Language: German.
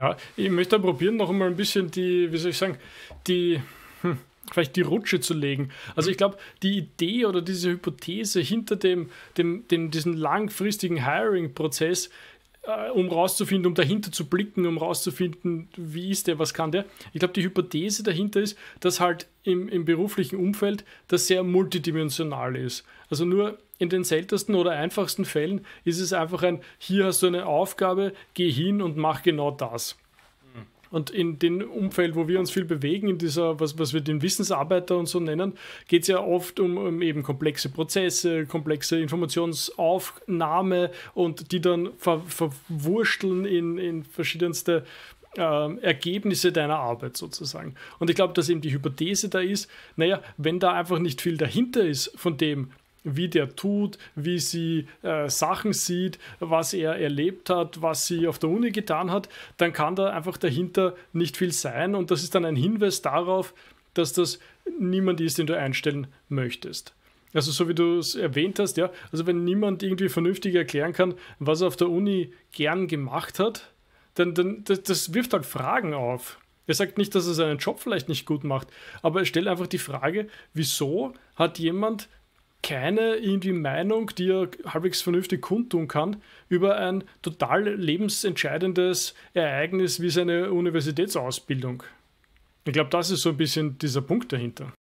Ja, ich möchte probieren, noch einmal ein bisschen die, wie soll ich sagen, die, hm, vielleicht die Rutsche zu legen. Also ich glaube, die Idee oder diese Hypothese hinter dem, dem, dem diesen langfristigen Hiring-Prozess, äh, um rauszufinden, um dahinter zu blicken, um rauszufinden, wie ist der, was kann der. Ich glaube, die Hypothese dahinter ist, dass halt im, im beruflichen Umfeld das sehr multidimensional ist. Also nur in den seltensten oder einfachsten Fällen ist es einfach ein, hier hast du eine Aufgabe, geh hin und mach genau das. Und in dem Umfeld, wo wir uns viel bewegen, in dieser, was, was wir den Wissensarbeiter und so nennen, geht es ja oft um, um, eben komplexe Prozesse, komplexe Informationsaufnahme und die dann ver, verwursteln in, in verschiedenste ähm, Ergebnisse deiner Arbeit sozusagen. Und ich glaube, dass eben die Hypothese da ist, naja, wenn da einfach nicht viel dahinter ist von dem, wie der tut, wie sie äh, Sachen sieht, was er erlebt hat, was sie auf der Uni getan hat, dann kann da einfach dahinter nicht viel sein. Und das ist dann ein Hinweis darauf, dass das niemand ist, den du einstellen möchtest. Also so wie du es erwähnt hast, ja, also wenn niemand irgendwie vernünftig erklären kann, was er auf der Uni gern gemacht hat, dann, dann das, das wirft halt Fragen auf. Er sagt nicht, dass er seinen Job vielleicht nicht gut macht, aber er stellt einfach die Frage, wieso hat jemand keine irgendwie Meinung, die er halbwegs vernünftig kundtun kann, über ein total lebensentscheidendes Ereignis wie seine Universitätsausbildung. Ich glaube, das ist so ein bisschen dieser Punkt dahinter.